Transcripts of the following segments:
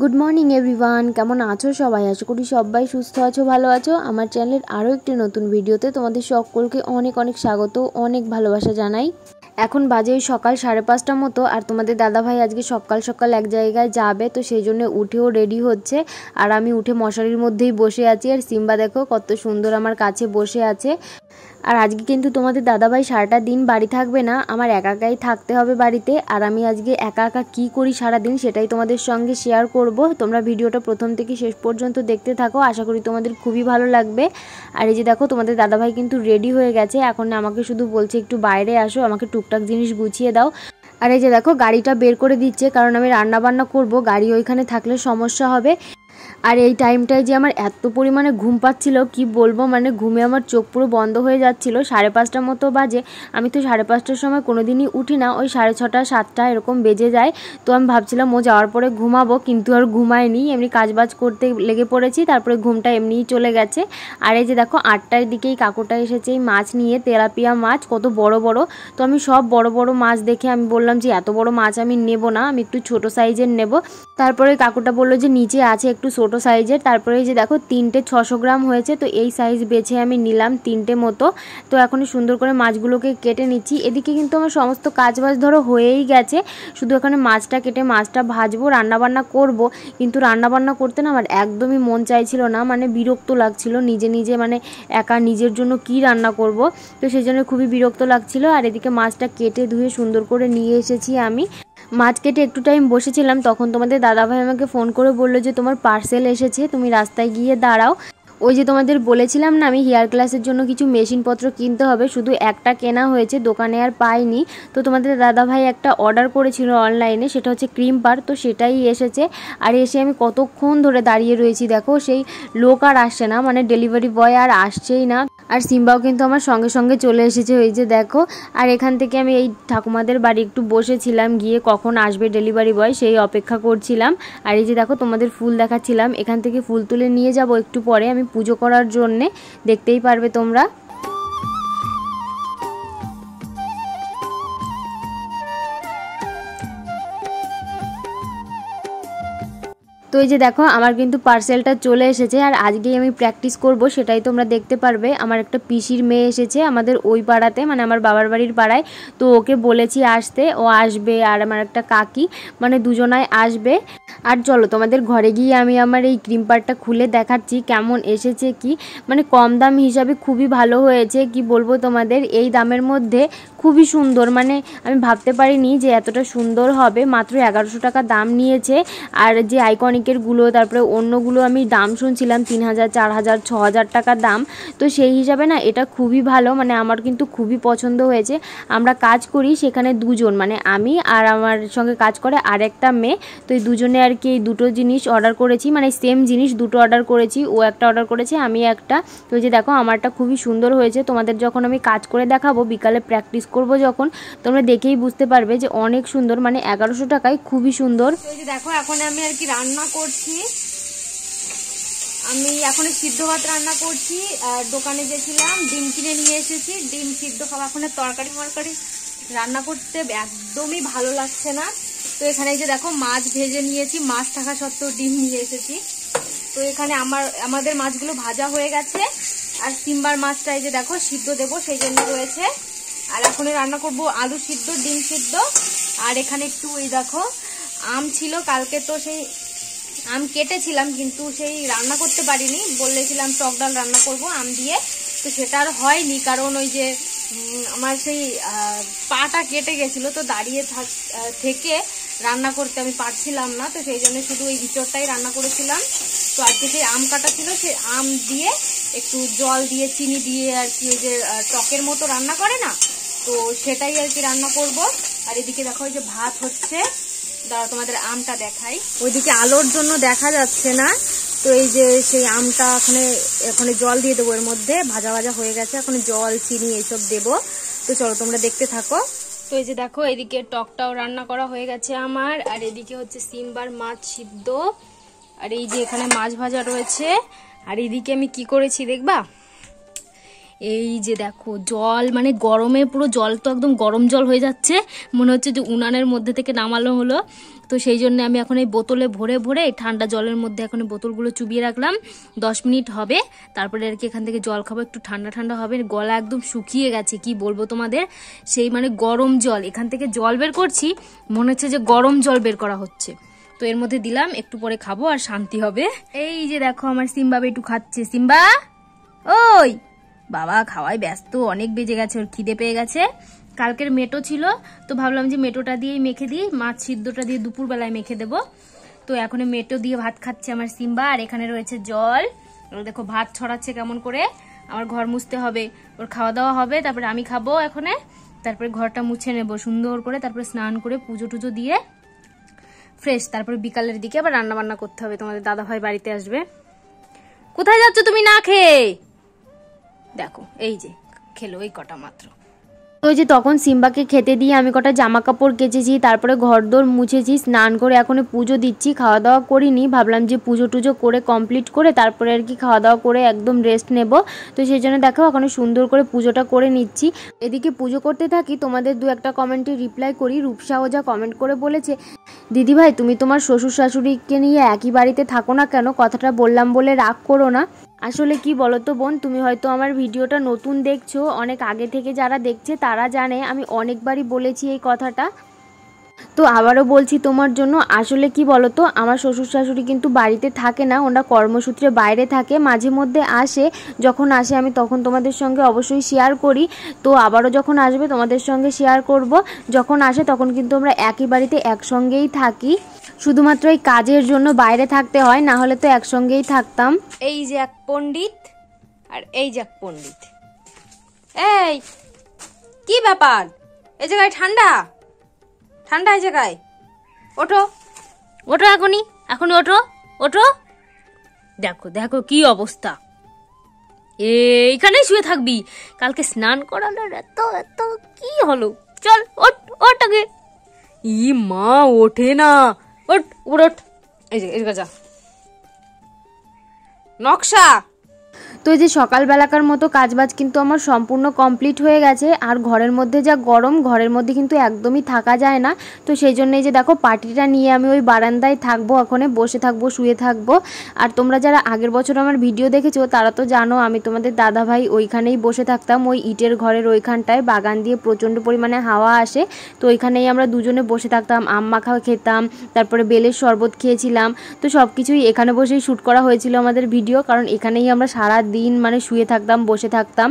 good morning everyone কেমন আছো সবাই আশা করি সবাই সুস্থ আছো ভালো আছো আমার চ্যানেলের আরও একটি নতুন ভিডিওতে তোমাদের সকলকে অনেক অনেক স্বাগত অনেক ভালোবাসা জানাই এখন বাজে সকাল সাড়ে পাঁচটার মতো আর তোমাদের দাদাভাই আজকে সকাল সকাল এক জায়গায় যাবে তো সেই জন্য উঠেও রেডি হচ্ছে আর আমি উঠে মশারির মধ্যেই বসে আছি আর সিম্বা দেখো কত সুন্দর আমার কাছে বসে আছে আর আজকে কিন্তু তোমাদের দাদাভাই সারাটা দিন বাড়ি থাকবে না আমার একা একাই থাকতে হবে বাড়িতে আর আমি আজকে একা একা কী করি সারা দিন সেটাই তোমাদের সঙ্গে শেয়ার করব তোমরা ভিডিওটা প্রথম থেকে শেষ পর্যন্ত দেখতে থাকো আশা করি তোমাদের খুবই ভালো লাগবে আর এই যে দেখো তোমাদের দাদাভাই কিন্তু রেডি হয়ে গেছে এখন আমাকে শুধু বলছে একটু বাইরে আসো আমাকে টুকটাক জিনিস গুছিয়ে দাও আর এই যে দেখো গাড়িটা বের করে দিচ্ছে কারণ আমি রান্না বান্না করব গাড়ি ওইখানে থাকলে সমস্যা হবে আর এই টাইমটায় যে আমার এত পরিমাণে ঘুম পাচ্ছিল কি বলবো মানে ঘুমে আমার চোখ পুরো বন্ধ হয়ে যাচ্ছিল সাড়ে পাঁচটার মতো বাজে আমি তো সাড়ে পাঁচটার সময় কোনো দিনই উঠি না ওই সাড়ে ছটা সাতটা এরকম বেজে যায় তো আমি ভাবছিলাম ও যাওয়ার পরে ঘুমাবো কিন্তু আর ঘুমায়নি এমনি কাজবাজ করতে লেগে পড়েছি তারপরে ঘুমটা এমনিই চলে গেছে আর এই যে দেখো আটটার দিকেই কাকুটা এসেছে এই মাছ নিয়ে তেলাপিয়া মাছ কত বড় বড় তো আমি সব বড় বড় মাছ দেখে আমি বললাম যে এত বড় মাছ আমি নেব না আমি একটু ছোট সাইজের নেব তারপরে কাকুটা বললো যে নিচে আছে একটু ছোট ছোট সাইজের তারপরে এই যে দেখো তিনটে ছশো গ্রাম হয়েছে তো এই সাইজ বেছে আমি নিলাম তিনটে মতো তো এখন সুন্দর করে মাছগুলোকে কেটে নিচ্ছি এদিকে কিন্তু আমার সমস্ত কাজ বাজ ধরো হয়েই গেছে শুধু এখানে মাছটা কেটে মাছটা ভাজবো রান্নাবান্না করব কিন্তু রান্নাবান্না করতে না আমার একদমই মন চাইছিল না মানে বিরক্ত লাগছিল নিজে নিজে মানে একা নিজের জন্য কি রান্না করব তো সেই জন্য খুবই বিরক্ত লাগছিল আর এদিকে মাছটা কেটে ধুয়ে সুন্দর করে নিয়ে এসেছি আমি মাছ কেটে একটু টাইম বসেছিলাম তখন তোমাদের দাদাভাই আমাকে ফোন করে বললো যে তোমার পার্সেল এসেছে তুমি রাস্তায় গিয়ে দাঁড়াও ওই যে তোমাদের বলেছিলাম না আমি হেয়ার ক্লাসের জন্য কিছু মেশিনপত্র কিনতে হবে শুধু একটা কেনা হয়েছে দোকানে আর পাইনি তো তোমাদের দাদাভাই একটা অর্ডার করেছিল অনলাইনে সেটা হচ্ছে ক্রিম পার তো সেটাই এসেছে আর এসে আমি কতক্ষণ ধরে দাঁড়িয়ে রয়েছি দেখো সেই লোক আর আসছে না মানে ডেলিভারি বয় আর আসছেই না আর সিম্বাও কিন্তু আমার সঙ্গে সঙ্গে চলে এসেছে ওই যে দেখো আর এখান থেকে আমি এই ঠাকুমাদের বাড়ি একটু বসেছিলাম গিয়ে কখন আসবে ডেলিভারি বয় সেই অপেক্ষা করছিলাম আর এই যে দেখো তোমাদের ফুল দেখাচ্ছিলাম এখান থেকে ফুল তুলে নিয়ে যাব একটু পরে আমি পুজো করার জন্যে দেখতেই পারবে তোমরা তো এই যে দেখো আমার কিন্তু পার্সেলটা চলে এসেছে আর আজকেই আমি প্র্যাকটিস করব সেটাই তোমরা দেখতে পারবে আমার একটা পিসির মেয়ে এসেছে আমাদের ওই পাড়াতে মানে আমার বাবার বাড়ির পাড়ায় তো ওকে বলেছি আসতে ও আসবে আর আমার একটা কাকি মানে দুজনায় আসবে আর চলো তোমাদের ঘরে গিয়ে আমি আমার এই ক্রিম পারটা খুলে দেখাচ্ছি কেমন এসেছে কি মানে কম দাম হিসাবে খুবই ভালো হয়েছে কি বলবো তোমাদের এই দামের মধ্যে খুবই সুন্দর মানে আমি ভাবতে পারিনি যে এতটা সুন্দর হবে মাত্র এগারোশো টাকা দাম নিয়েছে আর যে আইকনিক গুলো তারপরে অন্যগুলো আমি দাম শুনছিলাম তিন হাজার চার হাজার ছ হাজার টাকা দাম তো সেই হিসাবে না এটা খুবই ভালো মানে আমার কিন্তু খুবই পছন্দ হয়েছে আমরা কাজ করি সেখানে দুজন মানে আমি আর আমার সঙ্গে কাজ করে আর একটা মেয়ে তো এই দুজনে আর কি এই দুটো জিনিস অর্ডার করেছি মানে সেম জিনিস দুটো অর্ডার করেছি ও একটা অর্ডার করেছে আমি একটা তো যে দেখো আমারটা খুবই সুন্দর হয়েছে তোমাদের যখন আমি কাজ করে দেখাবো বিকালে প্র্যাকটিস করব যখন তোমরা দেখেই বুঝতে পারবে যে অনেক সুন্দর মানে এগারোশো টাকায় খুবই সুন্দর দেখো এখন আমি আর কি রান্না করছি আমি এখন সিদ্ধ ভাত রান্না করছি আর দোকানে গেছিলাম ডিম কিনে নিয়ে এসেছি ডিম সিদ্ধ খাওয়া এখন তরকারি মরকারি রান্না করতে একদমই ভালো লাগছে না তো এখানে যে দেখো মাছ ভেজে নিয়েছি মাছ থাকা সত্ত্বেও ডিম নিয়ে এসেছি তো এখানে আমার আমাদের মাছগুলো ভাজা হয়ে গেছে আর সিম্বার মাছটা এই যে দেখো সিদ্ধ দেবো সেই জন্য রয়েছে আর এখন রান্না করব আলু সিদ্ধ ডিম সিদ্ধ আর এখানে একটু ওই দেখো আম ছিল কালকে তো সেই আম কেটেছিলাম কিন্তু সেই রান্না করতে পারিনি বলেছিলাম টক ডাল রান্না করব আম দিয়ে তো সেটা আর হয়নি কারণ ওই যে আমার সেই পাটা কেটে গেছিলো তো দাঁড়িয়ে থাক থেকে রান্না করতে আমি পারছিলাম না তো সেই জন্য শুধু ওই ইঁচড়টাই রান্না করেছিলাম তো আজকে সেই আম কাটা ছিল সেই আম দিয়ে একটু জল দিয়ে চিনি দিয়ে আর কি ওই যে টকের মতো রান্না করে না তো সেটাই আর কি রান্না করব আর এদিকে দেখো ওই যে ভাত হচ্ছে দাঁড়া তোমাদের আমটা দেখাই ওইদিকে আলোর জন্য দেখা যাচ্ছে না তো এই যে সেই আমটা ওখানে এখানে জল দিয়ে দেবো এর মধ্যে ভাজা ভাজা হয়ে গেছে এখন জল চিনি এইসব দেব তো চলো তোমরা দেখতে থাকো তো এই যে দেখো এদিকে টকটাও রান্না করা হয়ে গেছে আমার আর এদিকে হচ্ছে সিমবার মাছ সিদ্ধ আর এই যে এখানে মাছ ভাজা রয়েছে আর এদিকে আমি কি করেছি দেখবা এই যে দেখো জল মানে গরমে পুরো জল তো একদম গরম জল হয়ে যাচ্ছে মনে হচ্ছে যে উনানের মধ্যে থেকে নামানো হলো তো সেই জন্য আমি এখন এই বোতলে ভরে ভরে ঠান্ডা জলের মধ্যে এখন বোতলগুলো চুবিয়ে রাখলাম দশ মিনিট হবে তারপরে আর কি এখান থেকে জল খাবো একটু ঠান্ডা ঠান্ডা হবে গলা একদম শুকিয়ে গেছে কি বলবো তোমাদের সেই মানে গরম জল এখান থেকে জল বের করছি মনে হচ্ছে যে গরম জল বের করা হচ্ছে তো এর মধ্যে দিলাম একটু পরে খাবো আর শান্তি হবে এই যে দেখো আমার সিম্বাবে একটু খাচ্ছে সিম্বা ওই বাবা খাওয়ায় ব্যস্ত অনেক বেজে গেছে ওর খিদে পেয়ে গেছে কালকের মেটো ছিল তো ভাবলাম যে মেটোটা দিয়েই মেখে দিই মাছ সিদ্ধটা দিয়ে দুপুরবেলায় মেখে দেবো তো এখন মেটো দিয়ে ভাত খাচ্ছে আমার সিম্বা আর এখানে রয়েছে জল দেখো ভাত ছড়াচ্ছে কেমন করে আমার ঘর মুছতে হবে ওর খাওয়া দাওয়া হবে তারপরে আমি খাবো এখানে তারপরে ঘরটা মুছে নেব সুন্দর করে তারপরে স্নান করে পুজো টুজো দিয়ে ফ্রেশ তারপরে বিকালের দিকে আবার রান্না বান্না করতে হবে তোমাদের দাদাভাই বাড়িতে আসবে কোথায় যাচ্ছ তুমি না খেয়ে দেখো এই যে খেলো এই কটা মাত্র ওই যে তখন সিম্বাকে খেতে দিয়ে আমি কটা জামা কাপড় কেচেছি তারপরে ঘর দোর মুছেছি স্নান করে এখনো পুজো দিচ্ছি খাওয়া দাওয়া করিনি ভাবলাম যে পুজো টুজো করে কমপ্লিট করে তারপরে আর কি খাওয়া দাওয়া করে একদম রেস্ট নেব তো সেই জন্য দেখো এখন সুন্দর করে পুজোটা করে নিচ্ছি এদিকে পুজো করতে থাকি তোমাদের দু একটা কমেন্টে রিপ্লাই করি রূপসাহ যা কমেন্ট করে বলেছে দিদি ভাই তুমি তোমার শ্বশুর শাশুড়িকে নিয়ে একই বাড়িতে থাকো না কেন কথাটা বললাম বলে রাগ করো না আসলে কি বলতো বোন তুমি হয়তো আমার ভিডিওটা নতুন দেখছো অনেক আগে থেকে যারা দেখছে তারা জানে আমি অনেকবারই বলেছি এই কথাটা তো আবারও বলছি তোমার জন্য আসলে কি বলতো আমার শ্বশুর শাশুড়ি কিন্তু বাড়িতে থাকে না ওনারা কর্মসূত্রে বাইরে থাকে মাঝে মধ্যে আসে যখন আসে আমি তখন তোমাদের সঙ্গে অবশ্যই শেয়ার করি তো আবারও যখন আসবে তোমাদের সঙ্গে শেয়ার করব যখন আসে তখন কিন্তু আমরা একই বাড়িতে একসঙ্গেই থাকি শুধুমাত্র এই কাজের জন্য বাইরে থাকতে হয় না হলে তো একসঙ্গেই থাকতাম এই যে এক পণ্ডিত আর এই যে এক পণ্ডিত এই কি ব্যাপার এই জায়গায় ঠান্ডা ঠান্ডা হয়েছে গায়ে ওঠো ওঠো এখনই এখনই ওঠো ওঠো দেখো দেখো কি অবস্থা এইখানেই শুয়ে থাকবি কালকে স্নান করানোর এত এত কি হলো চল ওঠ ওঠ আগে ই মা ওঠে না ওঠ ওঠ এই যে এই যা নকশা তো এই যে সকালবেলাকার মতো কাজবাজ কিন্তু আমার সম্পূর্ণ কমপ্লিট হয়ে গেছে আর ঘরের মধ্যে যা গরম ঘরের মধ্যে কিন্তু একদমই থাকা যায় না তো সেই জন্যই যে দেখো পার্টিটা নিয়ে আমি ওই বারান্দায় থাকবো ওখানে বসে থাকবো শুয়ে থাকবো আর তোমরা যারা আগের বছর আমার ভিডিও দেখেছো তারা তো জানো আমি তোমাদের দাদা ভাই ওইখানেই বসে থাকতাম ওই ইটের ঘরের ওইখানটায় বাগান দিয়ে প্রচণ্ড পরিমাণে হাওয়া আসে তো ওইখানেই আমরা দুজনে বসে থাকতাম আম মাখা খেতাম তারপরে বেলের শরবত খেয়েছিলাম তো সব কিছুই এখানে বসেই শ্যুট করা হয়েছিল আমাদের ভিডিও কারণ এখানেই আমরা সারা দিন মানে শুয়ে থাকতাম বসে থাকতাম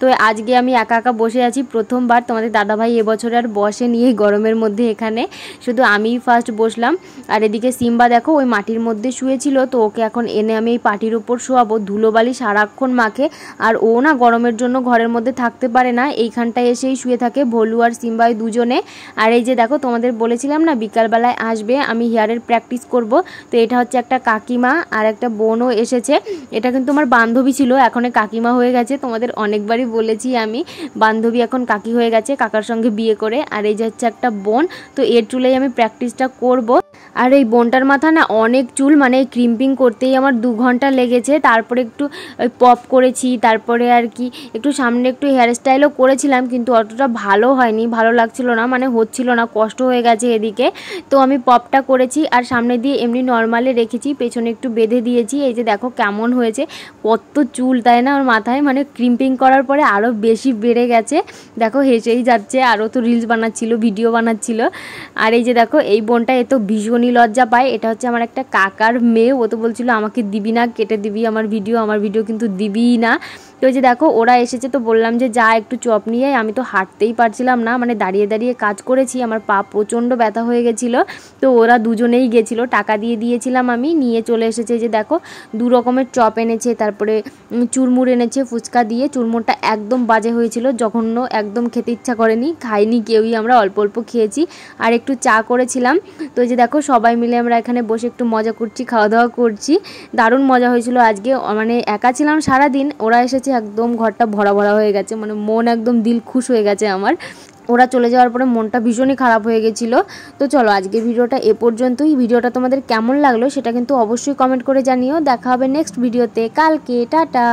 তো আজকে আমি একা একা বসে আছি প্রথমবার তোমাদের দাদাভাই এবছর আর বসে নিয়ে গরমের মধ্যে এখানে শুধু আমিই ফার্স্ট বসলাম আর এদিকে সিম্বা দেখো ওই মাটির মধ্যে শুয়েছিল তো ওকে এখন এনে আমি এই পাটির উপর শোয়াবো ধুলোবালি সারাক্ষণ মাখে আর ও না গরমের জন্য ঘরের মধ্যে থাকতে পারে না এইখানটায় এসেই শুয়ে থাকে ভলু আর সিম্বা দুজনে আর এই যে দেখো তোমাদের বলেছিলাম না বিকালবেলায় আসবে আমি হেয়ারের প্র্যাকটিস করব তো এটা হচ্ছে একটা কাকিমা আর একটা বোনও এসেছে এটা কিন্তু আমার বান্ধবী বান্ধবী ছিল এখন কাকিমা হয়ে গেছে তোমাদের অনেকবারই বলেছি আমি বান্ধবী এখন কাকি হয়ে গেছে কাকার সঙ্গে বিয়ে করে আর এই যে হচ্ছে একটা বোন তো এর চুলেই আমি প্র্যাকটিসটা করব আর এই বোনটার মাথা না অনেক চুল মানে ক্রিম্পিং করতেই আমার দু ঘন্টা লেগেছে তারপরে একটু ওই পপ করেছি তারপরে আর কি একটু সামনে একটু হেয়ার স্টাইলও করেছিলাম কিন্তু অতটা ভালো হয়নি ভালো লাগছিল না মানে হচ্ছিল না কষ্ট হয়ে গেছে এদিকে তো আমি পপটা করেছি আর সামনে দিয়ে এমনি নর্মালে রেখেছি পেছনে একটু বেঁধে দিয়েছি এই যে দেখো কেমন হয়েছে কত চুল তাই না ওর মাথায় মানে ক্রিম্পিং করার পরে আরও বেশি বেড়ে গেছে দেখো হেসেই যাচ্ছে আরও তো রিলস বানাচ্ছিল ভিডিও বানাচ্ছিল আর এই যে দেখো এই বোনটা এত ভীষণ ভীষণই লজ্জা পায় এটা হচ্ছে আমার একটা কাকার মেয়ে ও তো বলছিল আমাকে দিবি না কেটে দিবি আমার ভিডিও আমার ভিডিও কিন্তু দিবিই না তো যে দেখো ওরা এসেছে তো বললাম যে যা একটু চপ নিয়ে আমি তো হাঁটতেই পারছিলাম না মানে দাঁড়িয়ে দাঁড়িয়ে কাজ করেছি আমার পা প্রচণ্ড ব্যথা হয়ে গেছিল তো ওরা দুজনেই গেছিলো টাকা দিয়ে দিয়েছিলাম আমি নিয়ে চলে এসেছে যে দেখো দু রকমের চপ এনেছে তারপরে চুরমুর এনেছে ফুচকা দিয়ে চুরমুরটা একদম বাজে হয়েছিল যখন একদম খেতে ইচ্ছা করেনি খাইনি কেউই আমরা অল্প অল্প খেয়েছি আর একটু চা করেছিলাম তো যে দেখো সবাই মিলে আমরা এখানে বসে একটু মজা করছি খাওয়া দাওয়া করছি দারুণ মজা হয়েছিল আজকে মানে একা ছিলাম সারাদিন ওরা এসেছে একদম ঘরটা ভরা ভরা হয়ে গেছে মানে মন একদম দিল খুশ হয়ে গেছে আমার ওরা চলে যাওয়ার পরে মনটা ভীষণই খারাপ হয়ে গেছিলো তো চলো আজকে ভিডিওটা এ পর্যন্তই ভিডিওটা তোমাদের কেমন লাগলো সেটা কিন্তু অবশ্যই কমেন্ট করে জানিও দেখা হবে নেক্সট ভিডিওতে কালকে টাটা